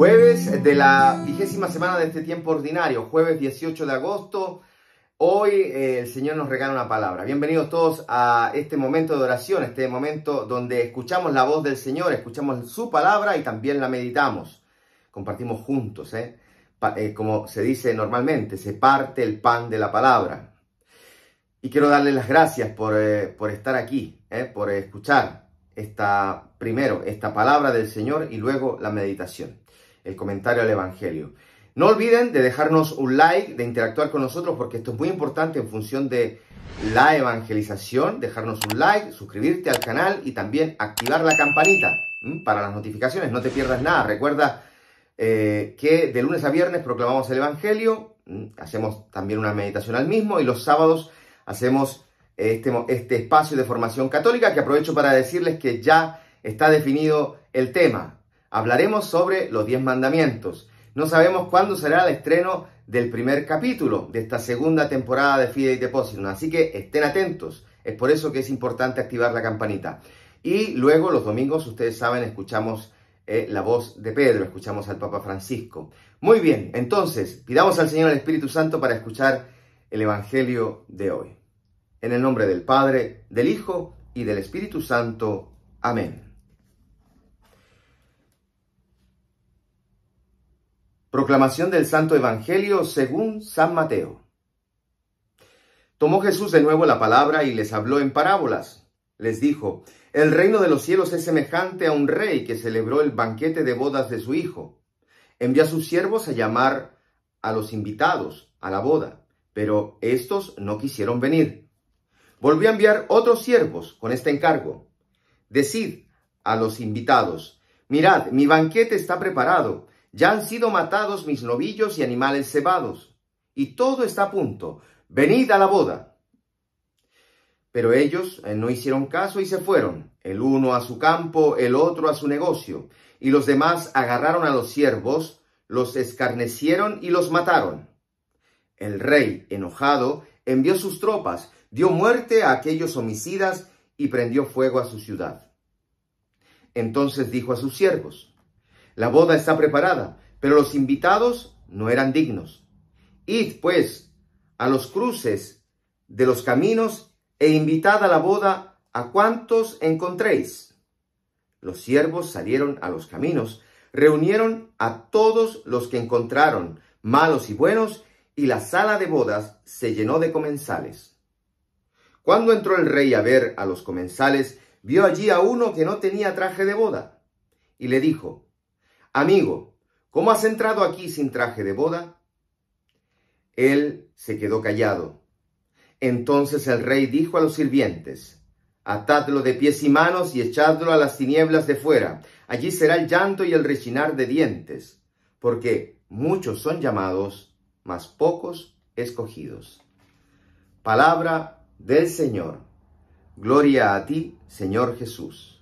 Jueves de la vigésima semana de este tiempo ordinario, jueves 18 de agosto. Hoy eh, el Señor nos regala una palabra. Bienvenidos todos a este momento de oración, este momento donde escuchamos la voz del Señor, escuchamos su palabra y también la meditamos. Compartimos juntos, ¿eh? eh como se dice normalmente, se parte el pan de la palabra. Y quiero darles las gracias por, eh, por estar aquí, por escuchar esta, primero esta palabra del Señor y luego la meditación el comentario al Evangelio. No olviden de dejarnos un like, de interactuar con nosotros, porque esto es muy importante en función de la evangelización. Dejarnos un like, suscribirte al canal y también activar la campanita para las notificaciones. No te pierdas nada. Recuerda eh, que de lunes a viernes proclamamos el Evangelio, hacemos también una meditación al mismo y los sábados hacemos eh, este, este espacio de formación católica que aprovecho para decirles que ya está definido el tema Hablaremos sobre los diez mandamientos. No sabemos cuándo será el estreno del primer capítulo de esta segunda temporada de Fide y depósito, así que estén atentos. Es por eso que es importante activar la campanita. Y luego los domingos, ustedes saben, escuchamos eh, la voz de Pedro, escuchamos al Papa Francisco. Muy bien, entonces, pidamos al Señor el Espíritu Santo para escuchar el Evangelio de hoy. En el nombre del Padre, del Hijo y del Espíritu Santo. Amén. Proclamación del Santo Evangelio según San Mateo. Tomó Jesús de nuevo la palabra y les habló en parábolas. Les dijo, El reino de los cielos es semejante a un rey que celebró el banquete de bodas de su hijo. Envió a sus siervos a llamar a los invitados a la boda, pero estos no quisieron venir. Volvió a enviar otros siervos con este encargo. Decid a los invitados, mirad, mi banquete está preparado ya han sido matados mis novillos y animales cebados, y todo está a punto. Venid a la boda. Pero ellos eh, no hicieron caso y se fueron, el uno a su campo, el otro a su negocio, y los demás agarraron a los siervos, los escarnecieron y los mataron. El rey, enojado, envió sus tropas, dio muerte a aquellos homicidas y prendió fuego a su ciudad. Entonces dijo a sus siervos, la boda está preparada, pero los invitados no eran dignos. Id, pues, a los cruces de los caminos e invitad a la boda a cuantos encontréis. Los siervos salieron a los caminos, reunieron a todos los que encontraron, malos y buenos, y la sala de bodas se llenó de comensales. Cuando entró el rey a ver a los comensales, vio allí a uno que no tenía traje de boda, y le dijo, Amigo, ¿cómo has entrado aquí sin traje de boda? Él se quedó callado. Entonces el rey dijo a los sirvientes, Atadlo de pies y manos y echadlo a las tinieblas de fuera. Allí será el llanto y el rechinar de dientes, porque muchos son llamados, mas pocos escogidos. Palabra del Señor. Gloria a ti, Señor Jesús.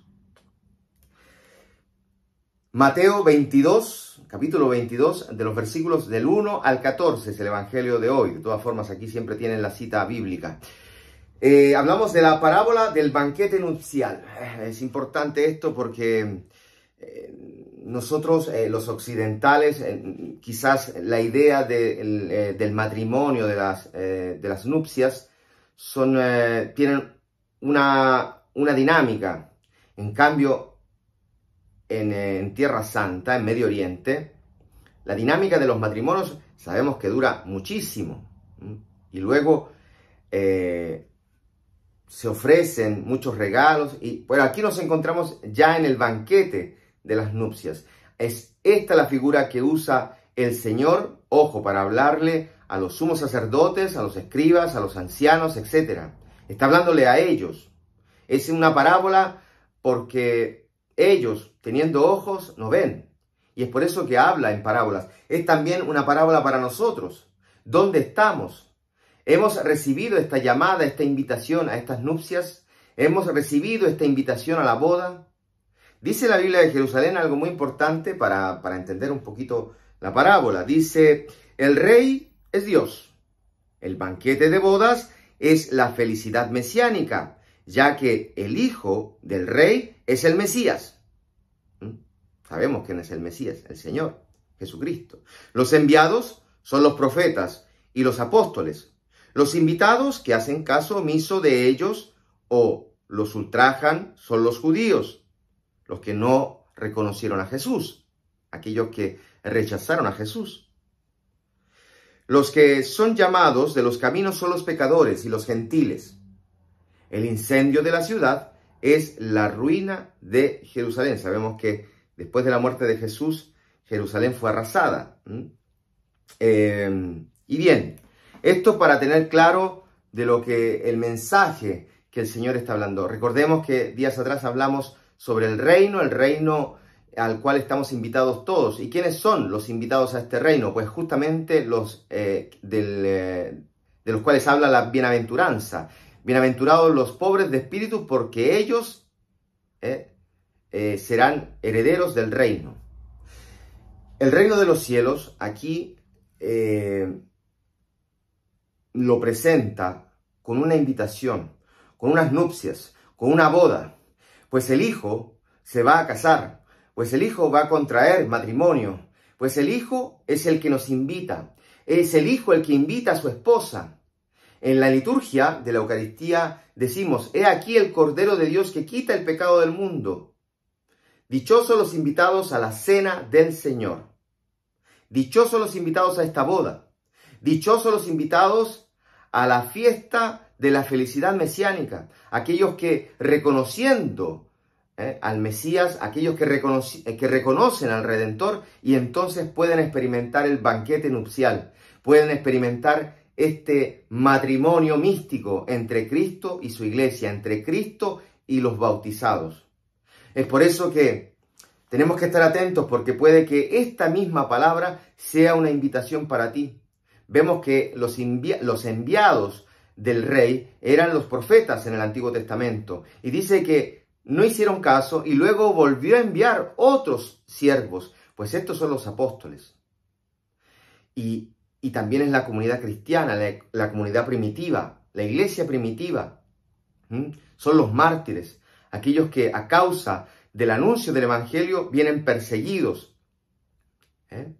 Mateo 22, capítulo 22, de los versículos del 1 al 14, es el Evangelio de hoy. De todas formas, aquí siempre tienen la cita bíblica. Eh, hablamos de la parábola del banquete nupcial. Eh, es importante esto porque eh, nosotros, los occidentales, quizás la idea del matrimonio, de las, de las nupcias, son, tienen una, una dinámica. En cambio, en, Tierra Santa, en Medio Oriente, la dinámica de los matrimonios sabemos que dura muchísimo. Y luego eh, se ofrecen muchos regalos. Y bueno, aquí nos encontramos ya en el banquete de las nupcias. Es esta la figura que usa el Señor, ojo, para hablarle a los sumos sacerdotes, a los escribas, a los ancianos, etc. Está hablándole a ellos. Es una parábola porque ellos teniendo ojos, no ven. Y es por eso que habla en parábolas. Es también una parábola para nosotros. ¿Dónde estamos? Hemos recibido esta llamada, esta invitación a estas nupcias. Hemos recibido esta invitación a la boda. Dice la Biblia de Jerusalén algo muy importante para, para entender un poquito la parábola. Dice, el rey es Dios. El banquete de bodas es la felicidad mesiánica, ya que el hijo del rey es el Mesías. Sabemos quién es el Mesías, el Señor, Jesucristo. Los enviados son los profetas y los apóstoles. Los invitados que hacen caso omiso de ellos o los ultrajan son los judíos, los que no reconocieron a Jesús, aquellos que rechazaron a Jesús. Los que son llamados de los caminos son los pecadores y los gentiles. El incendio de la ciudad es la ruina de Jerusalén. Sabemos que Después de la muerte de Jesús, Jerusalén fue arrasada. Em, y bien, esto para tener claro de lo que el mensaje que el Señor está hablando. Recordemos que días atrás hablamos sobre el reino, el reino al cual estamos invitados todos. ¿Y quiénes son los invitados a este reino? Pues justamente los eh, eh, de los cuales habla la bienaventuranza. Bienaventurados los pobres de espíritu porque ellos eh, eh, serán herederos del reino. El reino de los cielos aquí eh, lo presenta con una invitación, con unas nupcias, con una boda, pues el hijo se va a casar, pues el hijo va a contraer matrimonio, pues el hijo es el que nos invita, es el hijo el que invita a su esposa. En la liturgia de la Eucaristía decimos, he aquí el Cordero de Dios que quita el pecado del mundo. Dichosos los invitados a la cena del Señor. Dichosos los invitados a esta boda. Dichosos los invitados a la fiesta de la felicidad mesiánica. Aquellos que reconociendo eh, al Mesías, aquellos que, eh, que reconocen al Redentor y entonces pueden experimentar el banquete nupcial. Pueden experimentar este matrimonio místico entre Cristo y su iglesia, entre Cristo y los bautizados. Es por eso que tenemos que estar atentos porque puede que esta misma palabra sea una invitación para ti. Vemos que los, enviados del rey eran los profetas en el Antiguo Testamento. Y dice que no hicieron caso y luego volvió a enviar otros siervos, pues estos son los apóstoles. Y, también es la comunidad cristiana, la, comunidad primitiva, la iglesia primitiva. ¿Mm? Son los mártires, aquellos que a causa del anuncio del Evangelio vienen perseguidos. ¿eh?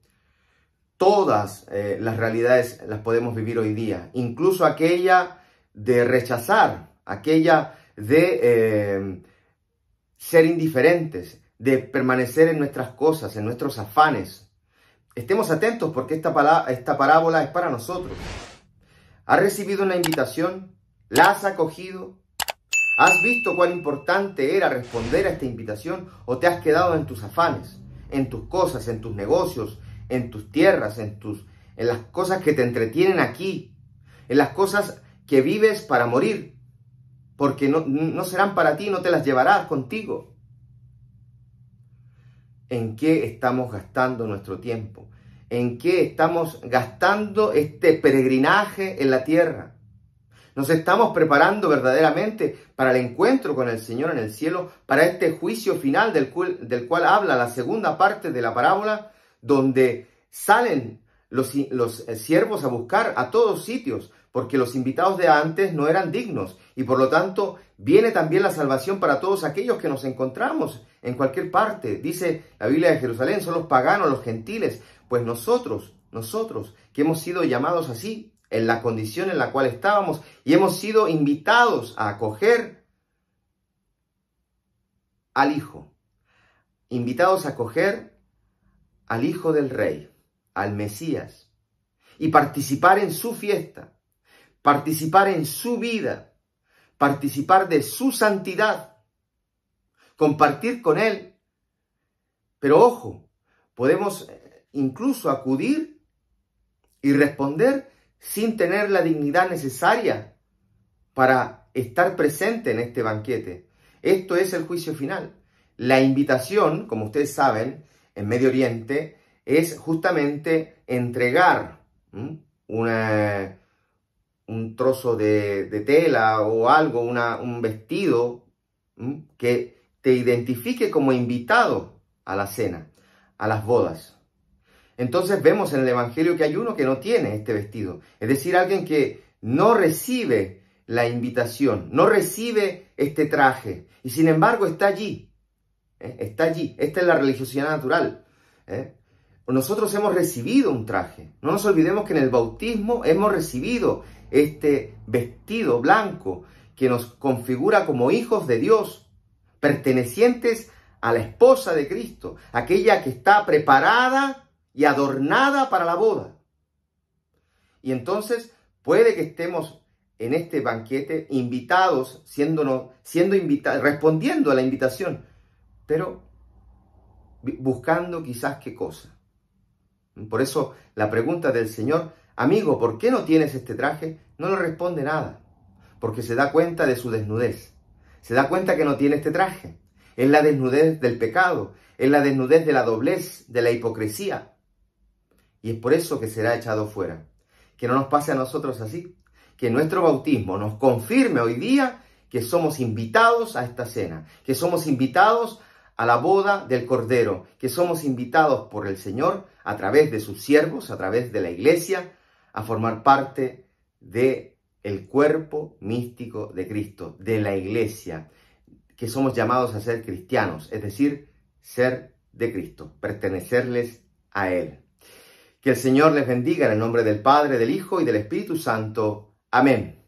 Todas eh, las realidades las podemos vivir hoy día, incluso aquella de rechazar, aquella de eh, ser indiferentes, de permanecer en nuestras cosas, en nuestros afanes. Estemos atentos porque esta, palabra, esta parábola es para nosotros. Ha recibido una invitación? ¿La has acogido? ¿Has visto cuán importante era responder a esta invitación o te has quedado en tus afanes, en tus cosas, en tus negocios, en tus tierras, en tus en las cosas que te entretienen aquí, en las cosas que vives para morir, porque no, no serán para ti, no te las llevarás contigo. ¿En qué estamos gastando nuestro tiempo? ¿En qué estamos gastando este peregrinaje en la tierra? Nos estamos preparando verdaderamente para el encuentro con el Señor en el cielo, para este juicio final del cual, habla la segunda parte de la parábola, donde salen los, los siervos a buscar a todos sitios, porque los invitados de antes no eran dignos, y por lo tanto viene también la salvación para todos aquellos que nos encontramos en cualquier parte. Dice la Biblia de Jerusalén, son los paganos, los gentiles, pues nosotros, nosotros, que hemos sido llamados así, en la condición en la cual estábamos y hemos sido invitados a acoger al Hijo, invitados a acoger al Hijo del Rey, al Mesías, y participar en su fiesta, participar en su vida, participar de su santidad, compartir con Él. Pero ojo, podemos eh, incluso acudir y responder sin tener la dignidad necesaria para estar presente en este banquete. Esto es el juicio final. La invitación, como ustedes saben, en Medio Oriente es justamente entregar un trozo de, tela o algo, un vestido que te identifique como invitado a la cena, a las bodas. Entonces vemos en el Evangelio que hay uno que no tiene este vestido, es decir, alguien que no recibe la invitación, no recibe este traje y sin embargo está allí, ¿eh? está allí, esta es la religiosidad natural. ¿eh? Nosotros hemos recibido un traje, no nos olvidemos que en el bautismo hemos recibido este vestido blanco que nos configura como hijos de Dios, pertenecientes a la esposa de Cristo, aquella que está preparada y adornada para la boda. Y entonces puede que estemos en este banquete invitados, siéndonos, siendo invitados, respondiendo a la invitación, pero buscando quizás qué cosa. Por eso la pregunta del Señor, amigo, ¿por qué no tienes este traje? No le responde nada, porque se da cuenta de su desnudez. Se da cuenta que no tiene este traje. Es la desnudez del pecado, es la desnudez de la doblez, de la hipocresía, y es por eso que será echado fuera. Que no nos pase a nosotros así, que nuestro bautismo nos confirme hoy día que somos invitados a esta cena, que somos invitados a la boda del Cordero, que somos invitados por el Señor a través de sus siervos, a través de la iglesia, a formar parte de el cuerpo místico de Cristo, de la iglesia, que somos llamados a ser cristianos, es decir, ser de Cristo, pertenecerles a Él. Que el Señor les bendiga en el nombre del Padre, del Hijo y del Espíritu Santo. Amén.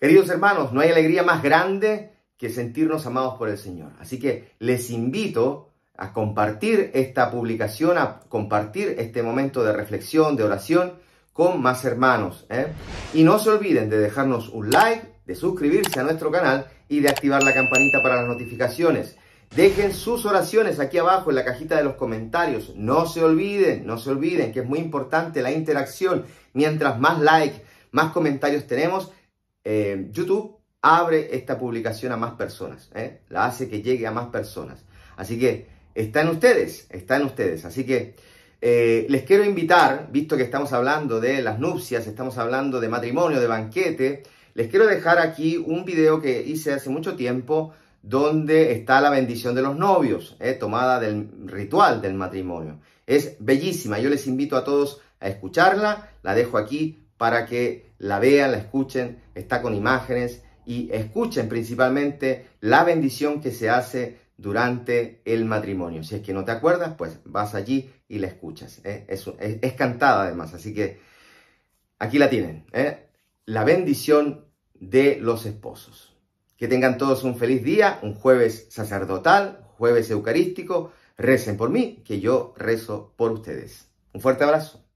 Queridos hermanos, no hay alegría más grande que sentirnos amados por el Señor. Así que les invito a compartir esta publicación, a compartir este momento de reflexión, de oración con más hermanos. ¿eh? Y no se olviden de dejarnos un like, de suscribirse a nuestro canal y de activar la campanita para las notificaciones. Dejen sus oraciones aquí abajo en la cajita de los comentarios. No se olviden, no se olviden que es muy importante la interacción. Mientras más like, más comentarios tenemos, eh, YouTube abre esta publicación a más personas. ¿eh? La hace que llegue a más personas. Así que está en ustedes, está en ustedes. Así que eh, les quiero invitar, visto que estamos hablando de las nupcias, estamos hablando de matrimonio, de banquete, les quiero dejar aquí un video que hice hace mucho tiempo donde está la bendición de los novios, eh, tomada del ritual del matrimonio. Es bellísima, yo les invito a todos a escucharla, la dejo aquí para que la vean, la escuchen, está con imágenes y escuchen principalmente la bendición que se hace durante el matrimonio. Si es que no te acuerdas, pues vas allí y la escuchas. Eh. Es, cantada además, así que aquí la tienen. Eh. La bendición de los esposos. Que tengan todos un feliz día, un jueves sacerdotal, jueves eucarístico. Recen por mí, que yo rezo por ustedes. Un fuerte abrazo.